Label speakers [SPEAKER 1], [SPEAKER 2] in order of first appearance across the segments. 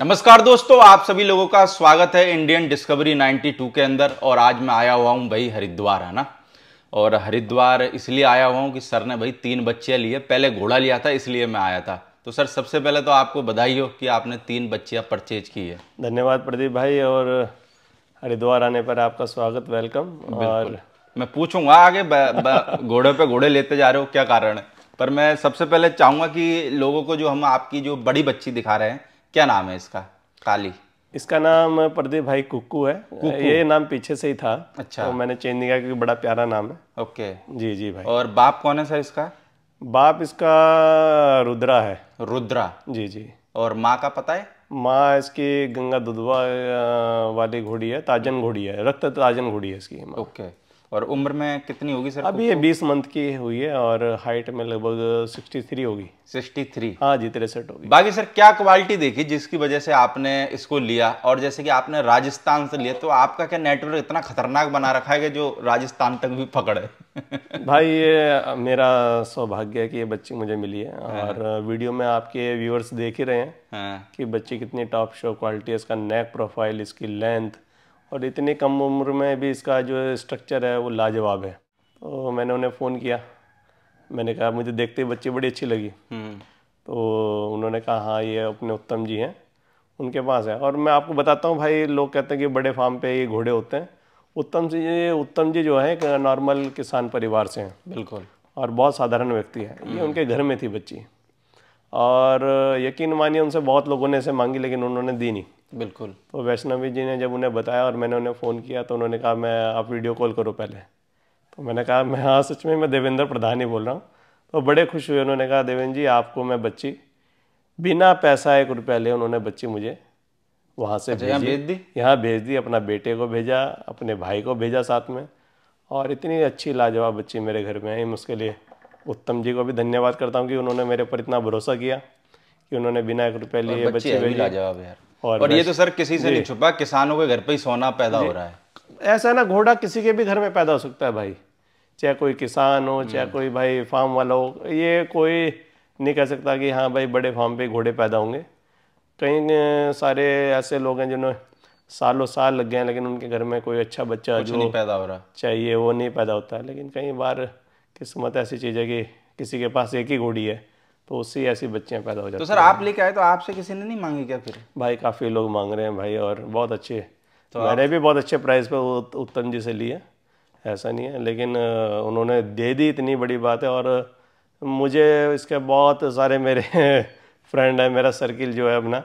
[SPEAKER 1] नमस्कार दोस्तों आप सभी लोगों का स्वागत है इंडियन डिस्कवरी 92 के अंदर और आज मैं आया हुआ हूँ भाई हरिद्वार है ना और हरिद्वार इसलिए आया हुआ हूँ कि सर ने भाई तीन बच्चे लिए पहले घोड़ा लिया था इसलिए मैं आया था तो सर सबसे पहले तो आपको बधाई हो कि आपने तीन बच्चियाँ परचेज की है
[SPEAKER 2] धन्यवाद प्रदीप भाई और हरिद्वार आने पर आपका स्वागत वेलकम और
[SPEAKER 1] मैं पूछूंगा आगे घोड़े पे घोड़े लेते जा रहे हो क्या कारण है पर मैं सबसे पहले चाहूंगा कि लोगों को जो हम आपकी जो बड़ी बच्ची दिखा रहे हैं क्या नाम है इसका काली
[SPEAKER 2] इसका नाम प्रदीप भाई कुक्कू है कुकू? ये नाम पीछे से ही था अच्छा तो मैंने चेंज नहीं किया क्योंकि बड़ा प्यारा नाम है ओके जी जी भाई और बाप कौन है सर इसका बाप इसका रुद्रा है रुद्रा जी जी और माँ का पता है माँ इसकी गंगा दुधवा वाली घोड़ी है ताजन घोड़ी है रक्त ताजन घोड़ी है इसकी ओके और उम्र में कितनी होगी सर अभी ये बीस मंथ की हुई है और हाइट में
[SPEAKER 1] लगभग सिक्सटी थ्री होगी सिक्सटी थ्री हाँ जी तिरसठ होगी बाकी सर क्या क्वालिटी देखी जिसकी वजह से आपने इसको लिया और जैसे कि आपने राजस्थान से लिया तो आपका क्या नेटवर्क इतना खतरनाक बना रखा है कि जो राजस्थान तक भी पकड़े
[SPEAKER 2] भाई ये मेरा सौभाग्य है कि ये बच्ची मुझे मिली है हाँ। और वीडियो में आपके व्यूअर्स देख ही रहे हैं हाँ। कि बच्ची कितनी टॉप शो क्वालिटी है इसका नेक प्रोफाइल इसकी लेंथ और इतनी कम उम्र में भी इसका जो स्ट्रक्चर है वो लाजवाब है तो मैंने उन्हें फ़ोन किया मैंने कहा मुझे देखते ही बच्ची बड़ी अच्छी लगी हम्म। तो उन्होंने कहा हाँ ये अपने उत्तम जी हैं उनके पास है और मैं आपको बताता हूँ भाई लोग कहते हैं कि बड़े फार्म पे ये घोड़े होते हैं उत्तम जी उत्तम जी जो है एक नॉर्मल किसान परिवार से हैं बिल्कुल और बहुत साधारण व्यक्ति है ये हम्म। उनके घर में थी बच्ची और यकीन मानिए उनसे बहुत लोगों ने इसे मांगी लेकिन उन्होंने दी नहीं बिल्कुल तो वैष्णवी जी ने जब उन्हें बताया और मैंने उन्हें फ़ोन किया तो उन्होंने कहा मैं आप वीडियो कॉल करो पहले तो मैंने कहा मैं हाँ सच में मैं देवेंद्र प्रधान ही बोल रहा हूँ तो बड़े खुश हुए उन्होंने कहा देवेंद्र जी आपको मैं बच्ची बिना पैसा एक रुपया ले उन्होंने बच्ची मुझे वहाँ से अच्छा, भेज दी यहाँ भेज दी अपना बेटे को भेजा अपने भाई को भेजा साथ में और इतनी अच्छी लाजवाब बच्ची मेरे घर में आई उसके लिए उत्तम जी को भी धन्यवाद करता हूँ कि उन्होंने मेरे पर इतना भरोसा किया कि उन्होंने बिना एक रुपये लिए बच्चे भेजी लाजवाब
[SPEAKER 1] यार और, और ये तो सर किसी से नहीं छुपा किसानों के घर पर ही सोना पैदा हो रहा है
[SPEAKER 2] ऐसा ना घोड़ा किसी के भी घर में पैदा हो सकता है भाई चाहे कोई किसान हो चाहे हम्म। कोई भाई फार्म वाला हो ये कोई नहीं कह सकता कि हाँ भाई बड़े फार्म पे घोड़े पैदा होंगे कई सारे ऐसे लोग हैं जिन्होंने सालों साल लग गए हैं लेकिन उनके घर में कोई अच्छा बच्चा जो नहीं पैदा हो रहा चाहिए वो नहीं पैदा होता है लेकिन कई बार किस्मत ऐसी चीज़ है कि किसी के पास एक ही घोड़ी है तो उससे ऐसी बच्चियाँ पैदा हो तो जाती तो सर आप
[SPEAKER 1] लेके आए तो आपसे किसी ने नहीं मांगी क्या फिर
[SPEAKER 2] भाई काफ़ी लोग मांग रहे हैं भाई और बहुत अच्छे तो मैंने भी बहुत अच्छे प्राइस पर उत्तम जी से लिए ऐसा नहीं है लेकिन उन्होंने दे दी इतनी बड़ी बात है और मुझे इसके बहुत सारे मेरे फ्रेंड है मेरा सर्किल जो है अपना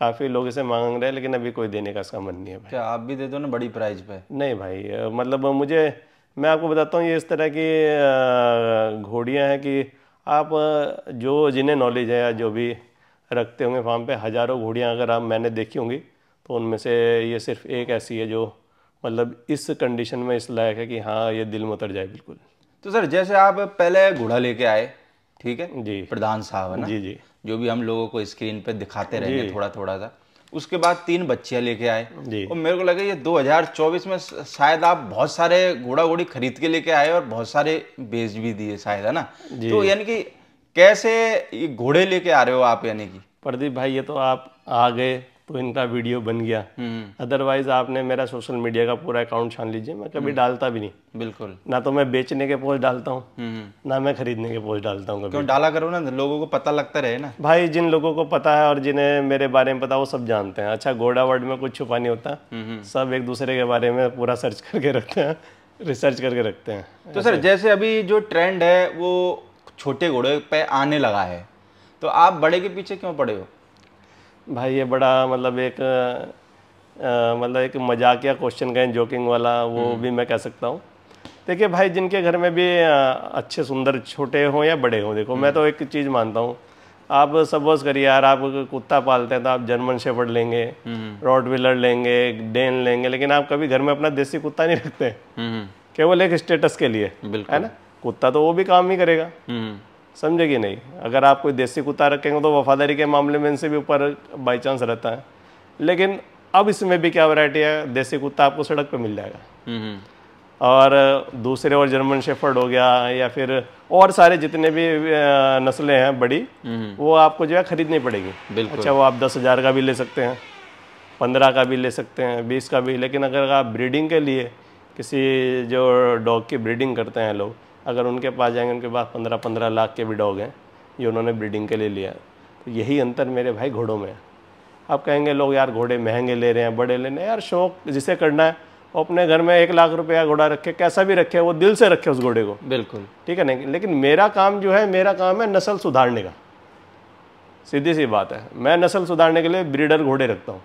[SPEAKER 2] काफ़ी लोग इसे मांग रहे हैं लेकिन अभी कोई देने का इसका मन नहीं है भाई
[SPEAKER 1] क्या आप भी दे दो ना बड़ी प्राइस पे
[SPEAKER 2] नहीं भाई मतलब मुझे मैं आपको बताता हूँ ये इस तरह की घोड़ियाँ हैं कि आप जो जिन्हें नॉलेज है या जो भी रखते होंगे फार्म पे हज़ारों घोड़ियाँ अगर आप मैंने देखी होंगी तो उनमें से ये सिर्फ एक ऐसी है जो मतलब इस कंडीशन में इस लायक है कि हाँ ये दिल में उतर जाए बिल्कुल तो सर जैसे आप पहले घोड़ा लेके आए
[SPEAKER 1] ठीक है जी प्रधान साहब है ना जी जी जो भी हम लोगों को स्क्रीन पे दिखाते रहेंगे थोड़ा थोड़ा सा उसके बाद तीन बच्चियां लेके आए और मेरे को लगा ये 2024 में शायद आप बहुत सारे घोड़ा घोड़ी खरीद के लेके आए और बहुत सारे बेच भी दिए शायद है ना तो यानी कि
[SPEAKER 2] कैसे घोड़े लेके आ रहे हो आप यानी कि प्रदीप भाई ये तो आप आ गए तो इनका वीडियो बन गया अदरवाइज हम्म। आपने मेरा सोशल मीडिया का पूरा अकाउंट छान लीजिए मैं कभी हम्म। डालता भी नहीं बिल्कुल ना तो मैं बेचने के पोस्ट डालता हूँ हम्म, ना मैं खरीदने के पोस्ट डालता हूँ क्यों डाला
[SPEAKER 1] करो ना लोगों को पता लगता रहे ना
[SPEAKER 2] भाई जिन लोगों को पता है और जिन्हें मेरे बारे में पता वो सब जानते हैं अच्छा गोडा वर्ड में कुछ छुपा नहीं होता सब एक दूसरे के बारे में पूरा सर्च करके रखते हैं रिसर्च करके रखते हैं तो सर जैसे अभी जो ट्रेंड है वो छोटे घोड़े पे आने लगा है तो आप बड़े के पीछे क्यों पड़े हो भाई ये बड़ा मतलब एक मतलब एक मजाकिया क्वेश्चन कहें जोकिंग वाला वो हम्म। भी मैं कह सकता हूँ देखिए भाई जिनके घर में भी अच्छे सुंदर छोटे हों या बड़े हों देखो मैं हम्म। तो एक चीज़ मानता हूँ आप सपोज करिए यार आप कुत्ता पालते हैं तो आप जर्मन शेफर्ड लेंगे रॉड हम्म। व्हीलर लेंगे डेन लेंगे लेकिन आप कभी घर में अपना देसी कुत्ता नहीं रखते केवल एक स्टेटस के लिए है ना कुत्ता तो वो भी काम ही करेगा समझेगी नहीं अगर आप कोई देसी कुत्ता रखेंगे तो वफादारी के मामले में इनसे भी ऊपर बाई चांस रहता है लेकिन अब इसमें भी क्या वैरायटी है देसी कुत्ता आपको सड़क पर मिल जाएगा और दूसरे और जर्मन शेफर्ड हो गया या फिर और सारे जितने भी नस्लें हैं बड़ी वो आपको जो है खरीदनी पड़ेगी अच्छा वो आप दस हज़ार का भी ले सकते हैं पंद्रह का भी ले सकते हैं बीस का भी लेकिन अगर आप ब्रीडिंग के लिए किसी जो डॉग की ब्रीडिंग करते हैं लोग अगर उनके पास जाएंगे उनके पास पंद्रह पंद्रह लाख के भी डॉग हैं जो उन्होंने ब्रीडिंग के लिए लिया तो यही अंतर मेरे भाई घोड़ों में है आप कहेंगे लोग यार घोड़े महंगे ले रहे हैं बड़े ले रहे हैं यार शौक जिसे करना है वो अपने घर में एक लाख रुपया घोड़ा रखे कैसा भी रखे वो दिल से रखे उस घोड़े को बिल्कुल ठीक है नहीं लेकिन मेरा काम जो है मेरा काम है नस्ल सुधारने का सीधी सी बात है मैं नस्ल सुधारने के लिए ब्रीडर घोड़े रखता हूँ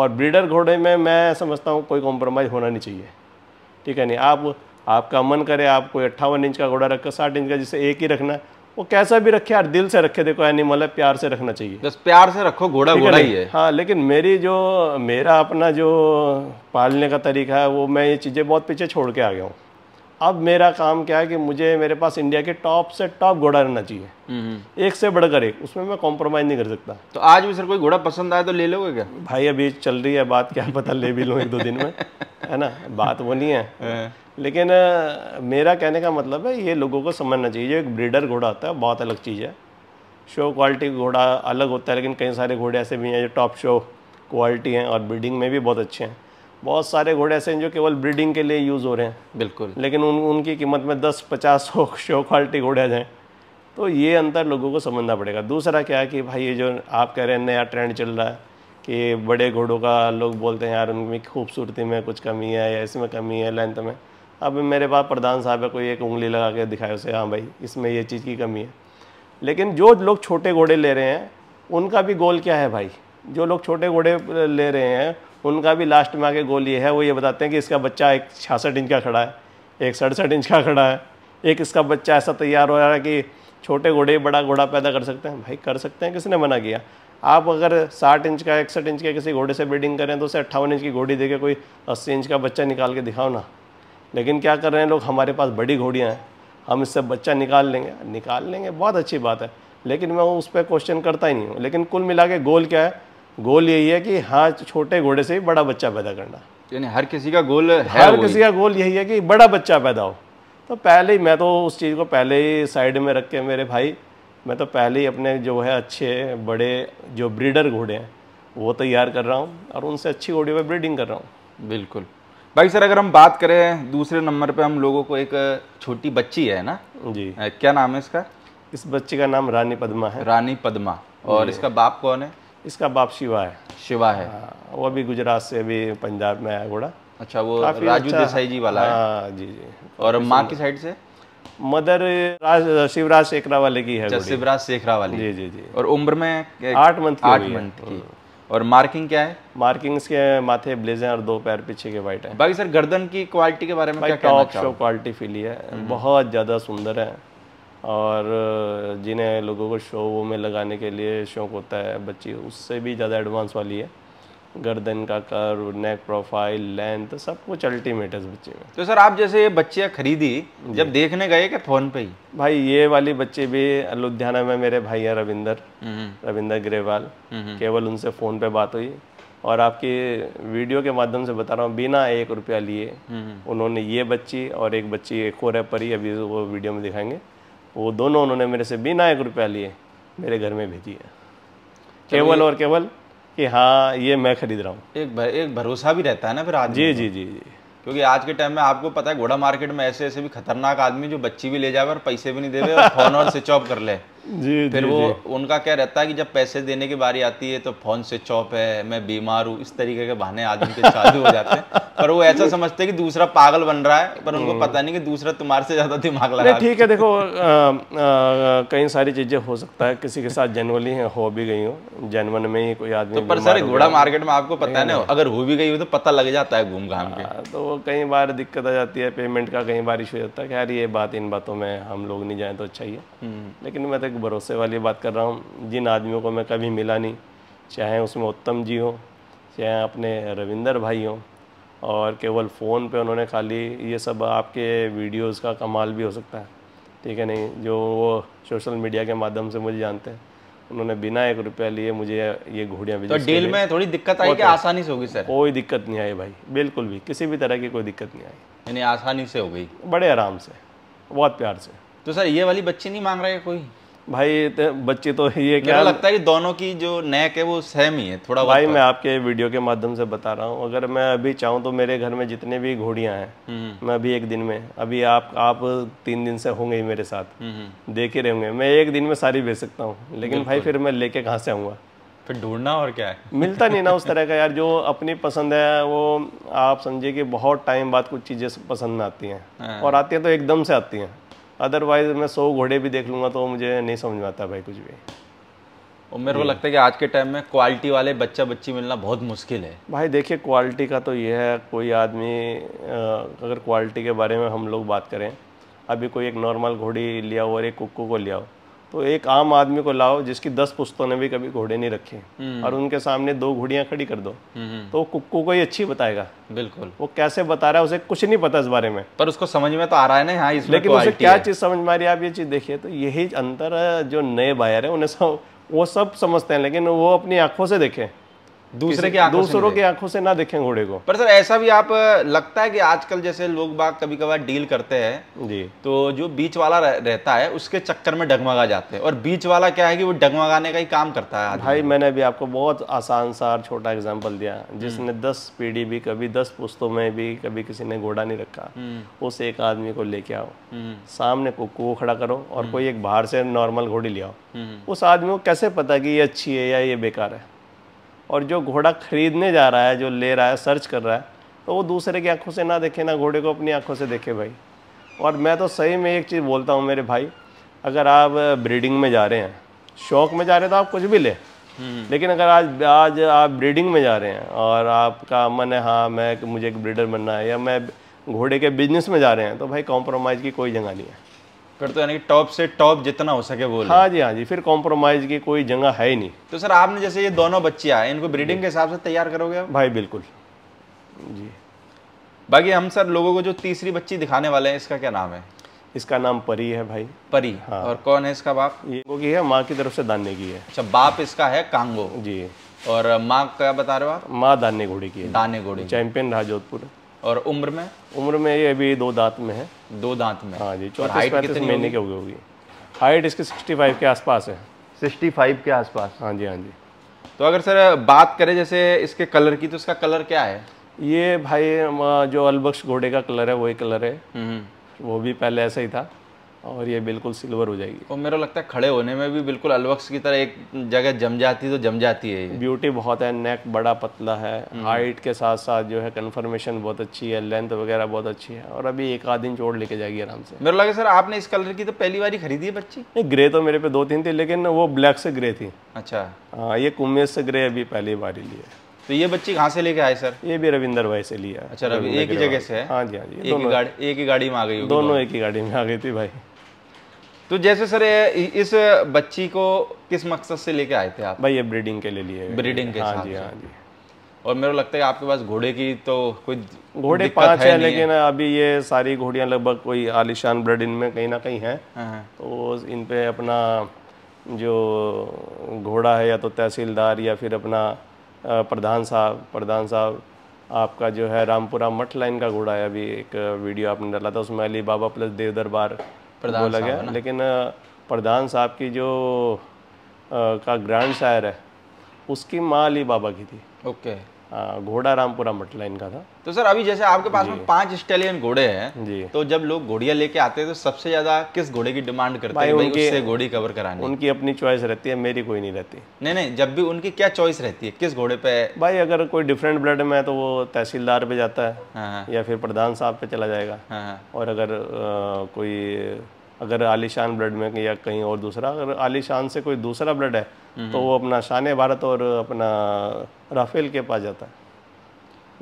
[SPEAKER 2] और ब्रीडर घोड़े में मैं समझता हूँ कोई कॉम्प्रोमाइज़ होना नहीं चाहिए ठीक है नहीं आप आपका मन करे आप कोई अट्ठावन इंच का घोड़ा रखो साठ इंच का जिसे एक ही रखना वो कैसा भी रखे यार दिल से रखे देखो एनिमल है प्यार से रखना चाहिए बस प्यार से रखो घोड़ा घोड़ा ही है हाँ लेकिन मेरी जो मेरा अपना जो पालने का तरीका है वो मैं ये चीज़ें बहुत पीछे छोड़ के आ गया हूँ अब मेरा काम क्या है कि मुझे मेरे पास इंडिया के टॉप से टॉप घोड़ा रहना चाहिए एक से बढ़कर एक उसमें मैं कॉम्प्रोमाइज़ नहीं कर सकता तो आज भी सर कोई घोड़ा पसंद आए तो ले लोगे क्या भाई अभी चल रही है बात क्या पता ले भी लो एक दो दिन में है ना बात वो नहीं है हाँ। लेकिन मेरा कहने का मतलब है ये लोगों को समझना चाहिए जो एक ब्रीडर घोड़ा होता है बहुत अलग चीज़ है शो क्वालिटी घोड़ा अलग होता है लेकिन कई सारे घोड़े ऐसे भी हैं जो टॉप शो क्वालिटी हैं और ब्रीडिंग में भी बहुत अच्छे हैं बहुत सारे घोड़े ऐसे हैं जो केवल ब्रीडिंग के लिए यूज़ हो रहे हैं बिल्कुल लेकिन उन उनकी कीमत में दस पचास सौ शो क्वालिटी घोड़े आ जाएँ तो ये अंतर लोगों को समझना पड़ेगा दूसरा क्या है कि भाई ये जो आप कह रहे हैं नया ट्रेंड चल रहा है कि बड़े घोड़ों का लोग बोलते हैं यार उनकी खूबसूरती में कुछ कमी है या इसमें कमी है लेंथ में अब मेरे पास प्रधान साहब है कोई एक उंगली लगा के दिखाए उसे हाँ भाई इसमें ये चीज़ की कमी है लेकिन जो लोग छोटे घोड़े ले रहे हैं उनका भी गोल क्या है भाई जो लोग छोटे घोड़े ले रहे हैं उनका भी लास्ट में आके गोल ये है वो ये बताते हैं कि इसका बच्चा एक छियासठ इंच का खड़ा है एक सड़सठ इंच का खड़ा है एक इसका बच्चा ऐसा तैयार हो रहा है कि छोटे घोड़े बड़ा घोड़ा पैदा कर सकते हैं भाई कर सकते हैं किसने मना किया आप अगर साठ इंच का इकसठ इंच का किसी घोड़े से ब्रीडिंग करें तो उसे अट्ठावन इंच की घोड़ी देके कोई अस्सी इंच का बच्चा निकाल के दिखाओ ना लेकिन क्या कर रहे हैं लोग हमारे पास बड़ी घोड़ियाँ हैं हम इससे बच्चा निकाल लेंगे निकाल लेंगे बहुत अच्छी बात है लेकिन मैं उस पर क्वेश्चन करता ही नहीं हूँ लेकिन कुल मिला के गोल क्या है गोल यही है कि हाँ छोटे घोड़े से ही बड़ा बच्चा पैदा करना यानी हर किसी का गोल है हर किसी का गोल यही है कि बड़ा बच्चा पैदा हो तो पहले ही मैं तो उस चीज़ को पहले ही साइड में रख के मेरे भाई मैं तो पहले ही अपने जो है अच्छे बड़े जो ब्रीडर घोड़े हैं वो तैयार कर रहा हूँ और उनसे अच्छी घोड़ियों पर ब्रीडिंग कर रहा हूँ बिल्कुल भाई सर अगर हम बात करें
[SPEAKER 1] दूसरे नंबर पे हम लोगों को एक छोटी बच्ची है ना जी क्या नाम है इसका इस
[SPEAKER 2] बच्ची का नाम रानी पदमा है रानी पदमा और इसका बाप कौन है इसका बाप शिवा है शिवा है आ, हाँ, वो अभी गुजरात से अभी पंजाब में आया घोड़ा अच्छा वो राजू अच्छा, देसाई जी वाला है हाँ जी जी और माँ की साइड से मदर राज शिवराज शेखरा वाले की है अच्छा, शिवराज शेखरा वाले जी जी जी और उम्र में आठ मंथ आठ मंथ की हाँ। और मार्किंग क्या है मार्किंग्स के माथे ब्लेजर और दो पैर पीछे के वाइट है बाकी सर गर्दन की क्वालिटी के बारे में क्या टॉप शो क्वालिटी फीली है हम्म। बहुत ज़्यादा सुंदर है और जिन्हें लोगों को शो वो में लगाने के लिए शौक होता है बच्ची उससे भी ज़्यादा एडवांस वाली है गर्दन का कर नेक प्रोफाइल लेंथ सब कुछ अल्टीमेट है बच्चे में तो सर आप जैसे ये बच्चियाँ खरीदी जब देखने गए कि फ़ोन पे ही भाई ये वाली बच्चे भी लुधियाना में मेरे भाई हैं रविंदर हम्म। रविंदर ग्रेवाल हम्म। केवल उनसे फ़ोन पे बात हुई और आपकी वीडियो के माध्यम से बता रहा हूँ बिना एक रुपया लिए हम्म। उन्होंने ये बच्ची और एक बच्ची एक और है परी अभी वो वीडियो में दिखाएंगे वो दोनों उन्होंने मेरे से बिना एक रुपया लिए मेरे घर में भेजी है केवल और केवल कि हाँ ये मैं खरीद रहा हूँ
[SPEAKER 1] एक भर, एक भरोसा भी रहता है ना फिर आज जी जी जी जी क्योंकि आज के टाइम में आपको पता है घोड़ा मार्केट में ऐसे ऐसे भी खतरनाक आदमी जो बच्ची भी ले जाए और पैसे भी नहीं दे और फोन और स्विच ऑफ कर ले
[SPEAKER 2] जी फिर जी, वो जी.
[SPEAKER 1] उनका क्या रहता है कि जब पैसे देने की बारी आती है तो फोन स्विच ऑफ है मैं बीमार हूँ इस तरीके के बहाने आदमी के चालू हो जाते हैं पर वो ऐसा समझते हैं कि दूसरा पागल बन रहा है पर उनको हम्म। पता नहीं कि दूसरा तुम्हारे से ज्यादा दिमाग लगा ठीक
[SPEAKER 2] है देखो कई सारी चीजें हो सकता है किसी के साथ जेनवली हो भी गई हो जेनवन में ही कोई आदमी तो पर सर घोड़ा मार्केट में आपको पता है ना अगर हो भी गई हो तो पता लग जाता है घूम घाम के हाँ, तो कई बार दिक्कत आ जाती है पेमेंट का कई बार इशू जाता है यार ये बात इन बातों में हम लोग नहीं जाए तो अच्छा ही है हम्म। लेकिन मैं तो एक भरोसे वाली बात कर रहा हूँ जिन आदमियों को मैं कभी मिला नहीं चाहे उसमें उत्तम जी हो चाहे अपने रविंदर भाई हों और केवल फ़ोन पे उन्होंने खाली ये सब आपके वीडियोस का कमाल भी हो सकता है ठीक है नहीं जो वो सोशल मीडिया के माध्यम से मुझे जानते हैं उन्होंने बिना एक रुपया लिए मुझे ये घोड़ियाँ तो डील में थोड़ी दिक्कत आई कि आसानी से होगी सर कोई दिक्कत नहीं आई भाई बिल्कुल भी किसी भी तरह की कोई दिक्कत नहीं आई यानी
[SPEAKER 1] आसानी से हो गई बड़े आराम से बहुत प्यार से तो सर ये वाली बच्ची नहीं मांग रहे कोई
[SPEAKER 2] भाई बच्चे तो ये क्या लगता
[SPEAKER 1] है कि दोनों की जो नेक है वो सेम ही है थोड़ा भाई मैं
[SPEAKER 2] आपके वीडियो के माध्यम से बता रहा हूँ अगर मैं अभी चाहूँ तो मेरे घर में जितने भी घोड़ियाँ हैं हम्म। मैं अभी एक दिन में अभी आप आप तीन दिन से होंगे ही मेरे साथ हम्म, हम्म। देख ही रहेंगे मैं एक दिन में सारी बेच सकता हूँ लेकिन भाई फिर मैं लेके कहाँ से आऊँगा फिर
[SPEAKER 1] ढूंढना और क्या है
[SPEAKER 2] मिलता नहीं ना उस तरह का यार जो अपनी पसंद है वो आप समझिए कि बहुत टाइम बाद कुछ चीज़ें पसंद में आती हैं हाँ। और आती हैं तो एकदम से आती हैं अदरवाइज मैं सौ घोड़े भी देख लूँगा तो मुझे नहीं समझ में आता भाई कुछ भी और मेरे को
[SPEAKER 1] लगता है कि आज के टाइम में क्वालिटी वाले बच्चा बच्ची मिलना बहुत मुश्किल है
[SPEAKER 2] भाई देखिए क्वालिटी का तो यह है कोई आदमी अगर क्वालिटी के बारे में हम लोग बात करें अभी कोई एक नॉर्मल घोड़ी लिया हो और एक कुकू को लिया हो तो एक आम आदमी को लाओ जिसकी दस पुस्तों ने भी कभी घोड़े नहीं रखे हम्म। और उनके सामने दो घोड़ियां खड़ी कर दो हम्म, हम्म। तो कुक्कू को ही अच्छी बताएगा बिल्कुल वो कैसे बता रहा है उसे कुछ नहीं पता इस बारे में पर उसको समझ में तो आ रहा है ना हाँ लेकिन तो उसे क्या चीज समझ में आ रही है आप ये चीज देखिए तो यही अंतर जो नए बायर है उन्हें वो सब समझते हैं लेकिन वो अपनी आंखों से देखे दूसरे की दूसरों की आंखों से ना देखें घोड़े को पर सर ऐसा भी आप लगता है कि आजकल जैसे लोग
[SPEAKER 1] बाग कभी कभार डील करते हैं जी तो जो बीच वाला रह, रहता है उसके चक्कर में डगमगा जाते
[SPEAKER 2] हैं और बीच वाला क्या है कि वो डगमगाने का ही काम करता है भाई मैंने भी आपको बहुत आसान सा छोटा एग्जाम्पल दिया जिसने हम्म। दस पीढ़ी भी कभी दस पुस्तों में भी कभी किसी ने घोड़ा नहीं रखा हम्म। उस एक आदमी को लेके आओ हम्म। सामने को खड़ा करो और कोई एक बाहर से नॉर्मल घोड़ी ले आओ उस आदमी को कैसे पता कि ये अच्छी है या ये बेकार है और जो घोड़ा खरीदने जा रहा है जो ले रहा है सर्च कर रहा है तो वो दूसरे की आंखों से ना देखे ना घोड़े को अपनी आंखों से देखे भाई और मैं तो सही में एक चीज़ बोलता हूँ मेरे भाई अगर आप ब्रीडिंग में जा रहे हैं शौक में जा रहे हैं तो आप कुछ भी लें हम्म। लेकिन अगर आज आज आप ब्रीडिंग में जा रहे हैं और आपका मन है हाँ मैं मुझे एक ब्रीडर बनना है या मैं घोड़े के बिजनेस में जा रहे हैं तो भाई कॉम्प्रोमाइज़ की कोई जगह नहीं है फिर तो यानी टॉप से टॉप जितना हो सके वो हाँ जी हाँ जी फिर कॉम्प्रोमाइज की कोई जगह है ही नहीं तो सर आपने जैसे ये दोनों बच्चे आए इनको ब्रीडिंग के
[SPEAKER 1] हिसाब से तैयार करोगे भाई बिल्कुल जी बाकी हम सर लोगों को जो तीसरी बच्ची दिखाने वाले हैं इसका क्या नाम है इसका नाम परी है भाई परी हाँ। और कौन है इसका बाप ये की है माँ की तरफ से दाने की है अच्छा बाप इसका है कांगो जी और माँ क्या
[SPEAKER 2] बता रहे हो आप माँ दाने घोड़ी की है दाने घोड़ी चैंपियन रहा जोधपुर और उम्र में उम्र में ये अभी दो दांत में है दो दांत में हाँ जी चौंतीस पैंतीस महीने की होगी होगी हाइट इसके सिक्सटी फाइव के आसपास है सिक्सटी फाइव के आसपास हाँ जी हाँ जी तो अगर सर बात करें जैसे इसके कलर की तो इसका कलर क्या है ये भाई जो अलबक्श घोड़े का कलर है वही कलर है हम्म। वो भी पहले ऐसा ही था और ये बिल्कुल सिल्वर हो जाएगी
[SPEAKER 1] और मेरा लगता है खड़े
[SPEAKER 2] होने में भी बिल्कुल अलवक्स की तरह एक जगह जम जाती तो जम जाती है ब्यूटी बहुत है नेक बड़ा पतला है हाइट हम्म। के साथ साथ जो है कन्फर्मेशन बहुत अच्छी है लेंथ वगैरह बहुत अच्छी है और अभी एक आध दिन और लेके जाएगी आराम से
[SPEAKER 1] मेरा लगे सर आपने इस कलर की तो पहली बार खरीदी है बच्ची नहीं
[SPEAKER 2] ग्रे तो मेरे पे दो तीन थी लेकिन वो ब्लैक से ग्रे थी अच्छा हाँ ये कुमे से ग्रे अभी पहली बार ही लिए तो ये बच्ची कहाँ से लेके आए सर ये भी रविंदर भाई से लिया अच्छा रवि एक ही जगह से है हाँ जी हाँ जी
[SPEAKER 1] एक ही गाड़ी में आ गई दोनों एक ही गाड़ी में आ गई थी भाई तो जैसे सर इस बच्ची को किस मकसद से लेके आए थे आप भाई ये ब्रीडिंग के लिए लिए ब्रीडिंग के हाँ जी हाँ जी और मेरे को लगता है आपके पास घोड़े की तो कोई
[SPEAKER 2] घोड़े पांच है, है लेकिन अभी ये सारी घोड़ियां लगभग कोई आलिशान ब्रीडिंग में कहीं ना कहीं है हाँ, हाँ। तो इन पे अपना जो घोड़ा है या तो तहसीलदार या फिर अपना प्रधान साहब प्रधान साहब आपका जो है रामपुरा मठ लाइन का घोड़ा है अभी एक वीडियो आपने डाला था उसमें अली बाबा प्लस देव दरबार बोला गया लेकिन प्रधान साहब की जो आ, का ग्रैंड शायर है उसकी माँ अली बाबा की थी ओके okay. घोड़ा रामपुरा मटला इनका था
[SPEAKER 1] तो सर अभी जैसे आपके पास में पांच स्टेलियन घोड़े हैं जी तो जब लोग घोड़िया लेके आते हैं तो सबसे ज्यादा किस घोड़े की डिमांड करते हैं भाई उससे घोड़ी कवर
[SPEAKER 2] कराने उनकी अपनी चॉइस रहती है मेरी कोई नहीं रहती नहीं नहीं जब भी उनकी क्या चॉइस रहती है किस घोड़े पे भाई अगर कोई डिफरेंट ब्लड में है तो वो तहसीलदार पे जाता है हाँ, हाँ। या फिर प्रधान साहब पे चला जाएगा हाँ, और अगर कोई अगर आलिशान ब्लड में या कहीं और दूसरा अगर आलिशान से कोई दूसरा ब्लड है हम्म। तो वो अपना शान भारत और अपना राफेल के पास जाता है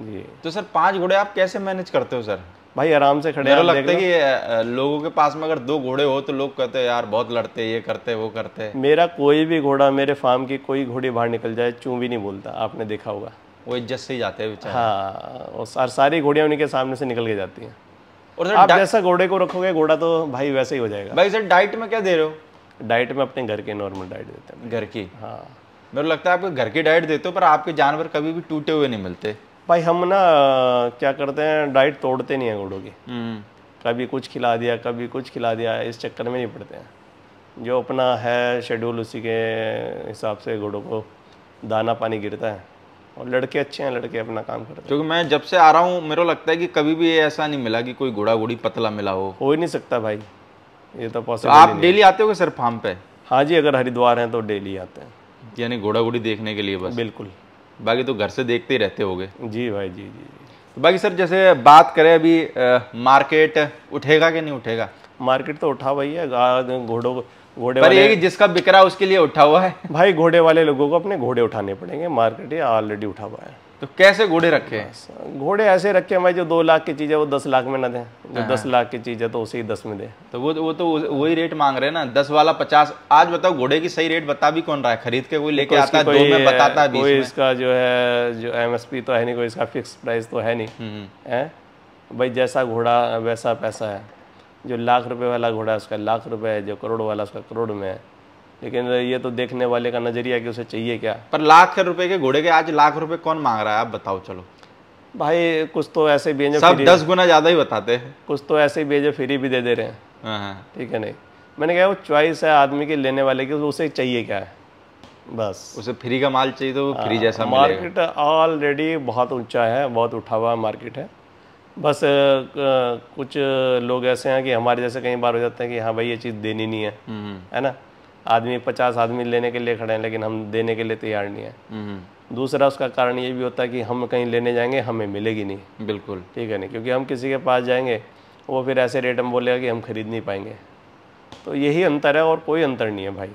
[SPEAKER 2] जी तो सर पांच घोड़े आप कैसे मैनेज करते हो सर भाई आराम से खड़े लगता है
[SPEAKER 1] कि लोगों के पास में अगर दो घोड़े हो तो लोग कहते हैं यार बहुत लड़ते ये करते
[SPEAKER 2] वो करते मेरा कोई भी घोड़ा मेरे फार्म की कोई घोड़ी बाहर निकल जाए चूं भी नहीं बोलता आपने देखा होगा वो इज्जत से ही जाते हैं हाँ और सारी घोड़ियाँ उनके सामने से निकल के जाती हैं और आप जैसा घोड़े को रखोगे घोड़ा तो भाई वैसे ही हो जाएगा भाई सर डाइट में क्या दे रहे हो डाइट में अपने घर के नॉर्मल डाइट देते हैं घर की हाँ मेरे लगता है आपको घर की डाइट देते हो पर आपके जानवर कभी भी टूटे हुए नहीं मिलते भाई हम ना क्या करते हैं डाइट तोड़ते नहीं है घोड़ों की हम्म। कभी कुछ खिला दिया कभी कुछ खिला दिया इस चक्कर में नहीं पड़ते हैं जो अपना है शेड्यूल उसी के हिसाब से घोड़ों को दाना पानी गिरता है और लड़के अच्छे हैं लड़के अपना काम करते हैं क्योंकि मैं जब से आ रहा हूँ मेरे को लगता है कि कभी भी ऐसा नहीं मिला कि कोई
[SPEAKER 1] घोड़ा घोड़ी पतला मिला हो हो ही नहीं सकता भाई
[SPEAKER 2] ये तो पॉसिबल तो आप डेली
[SPEAKER 1] आते हो सर फार्म पे हाँ जी अगर हरिद्वार हैं तो डेली आते हैं यानी घोड़ा घोड़ी देखने के लिए बस बिल्कुल बाकी तो घर से देखते ही रहते होगे जी भाई जी जी तो बाकी सर जैसे बात करें अभी आ,
[SPEAKER 2] मार्केट उठेगा कि नहीं उठेगा मार्केट तो उठा भाई है घोड़ों घोड़े पर ये जिसका बिकरा उसके लिए उठा हुआ है भाई घोड़े वाले लोगों को अपने घोड़े उठाने पड़ेंगे मार्केट ये ऑलरेडी उठा हुआ है तो कैसे घोड़े रखे घोड़े ऐसे रखे हैं भाई जो दो लाख की चीज़ है वो दस लाख में ना दें जो हाँ, दस हाँ। लाख की चीज़ है तो उसे ही दस में दे तो वो वो तो वही रेट मांग रहे हैं ना दस वाला पचास
[SPEAKER 1] आज बताओ घोड़े की सही रेट बता भी कौन रहा है खरीद के कोई लेके आता कोई में बताता है कोई
[SPEAKER 2] इसका जो है जो एम तो है नहीं कोई इसका फिक्स प्राइस तो है नहीं हम्म, हम्म। है भाई जैसा घोड़ा वैसा पैसा है जो लाख रुपए वाला घोड़ा है उसका लाख रुपए है जो करोड़ वाला उसका करोड़ में है लेकिन ये तो देखने वाले का नजरिया कि उसे चाहिए क्या पर
[SPEAKER 1] लाख रुपए के घोड़े के आज लाख रुपए कौन मांग रहा है आप बताओ चलो
[SPEAKER 2] भाई कुछ तो ऐसे भी है सब दस गुना ज्यादा ही बताते हैं कुछ तो ऐसे भी है जो फ्री भी दे दे रहे हैं हाँ, हाँ। ठीक है नहीं मैंने कहा वो चॉइस है आदमी के लेने वाले की उसे चाहिए क्या है बस उसे फ्री का माल चाहिए तो फ्री हाँ, जैसा मार्केट ऑलरेडी बहुत ऊंचा है बहुत उठा हुआ मार्केट है बस कुछ लोग ऐसे हैं कि हमारे जैसे कई बार हो जाते हैं कि हाँ भाई ये चीज़ देनी नहीं है हम्म। है ना आदमी पचास आदमी लेने के लिए खड़े हैं लेकिन हम देने के लिए तैयार नहीं है हम्म। दूसरा उसका कारण ये भी होता है कि हम कहीं लेने जाएंगे हमें मिलेगी नहीं बिल्कुल ठीक है नहीं क्योंकि हम किसी के पास जाएंगे वो फिर ऐसे रेट में बोलेगा कि हम खरीद नहीं पाएंगे तो यही अंतर है और कोई अंतर नहीं है भाई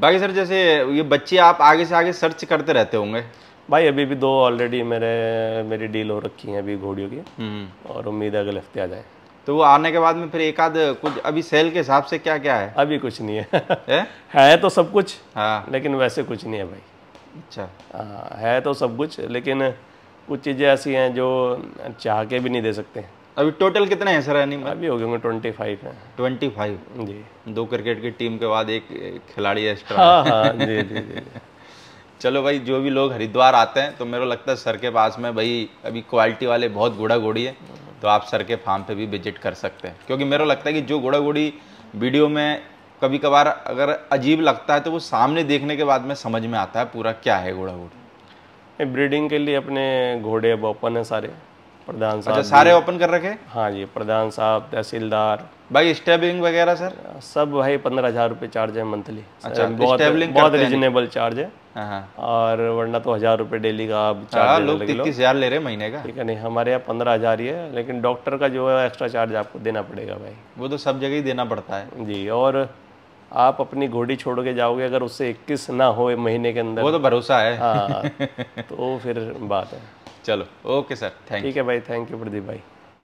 [SPEAKER 2] बाकी सर जैसे ये बच्चे आप आगे से आगे सर्च करते रहते होंगे भाई
[SPEAKER 1] अभी भी दो ऑलरेडी मेरे मेरी डील हो रखी है अभी घोड़ियों की हम्म। और उम्मीद है अगले हफ्ते आ जाए तो वो आने के बाद में फिर एक आध कुछ अभी सेल के हिसाब से क्या क्या है अभी कुछ नहीं है है,
[SPEAKER 2] है तो सब कुछ हाँ लेकिन वैसे कुछ नहीं है भाई अच्छा है तो सब कुछ लेकिन कुछ चीज़ें ऐसी हैं जो चाह के भी नहीं दे सकते अभी टोटल
[SPEAKER 1] कितने हैं सर एनिमल अभी हो गए ट्वेंटी फाइव हैं ट्वेंटी फाइव जी दो क्रिकेट की टीम के बाद एक खिलाड़ी एक्स्ट्रा हाँ हाँ जी जी जी चलो भाई जो भी लोग हरिद्वार आते हैं तो मेरे को लगता है सर के पास में भाई अभी क्वालिटी वाले बहुत घोड़ा घोड़ी है तो आप सर के फार्म पे भी विजिट कर सकते हैं क्योंकि मेरे को लगता है कि जो घोड़ा घोड़ी वीडियो में कभी कभार अगर अजीब लगता है तो वो सामने देखने के बाद में समझ में आता है पूरा क्या है घोड़ा घोड़ी
[SPEAKER 2] ब्रीडिंग के लिए अपने घोड़े अब ओपन है सारे प्रधान अच्छा, साहब अच्छा सारे ओपन कर रखे हाँ जी प्रधान साहब तहसीलदार भाई स्टेबलिंग वगैरह सर सब भाई पंद्रह हजार रुपये चार्ज है मंथली अच्छा बहुत बहुत चार्ज है हाँ। और वरना तो हजार रुपए डेली का आप चार्ज हाँ, लोग तीस हजार ले रहे महीने का ठीक है नहीं हमारे यहाँ पंद्रह हजार ही है लेकिन डॉक्टर का जो है एक्स्ट्रा चार्ज आपको देना पड़ेगा भाई वो तो सब जगह ही देना पड़ता है जी और आप अपनी घोड़ी छोड़ के जाओगे अगर उससे इक्कीस ना हो महीने के अंदर वो तो भरोसा है हाँ तो फिर बात है चलो ओके सर थैंक ठीक है भाई थैंक यू प्रदीप भाई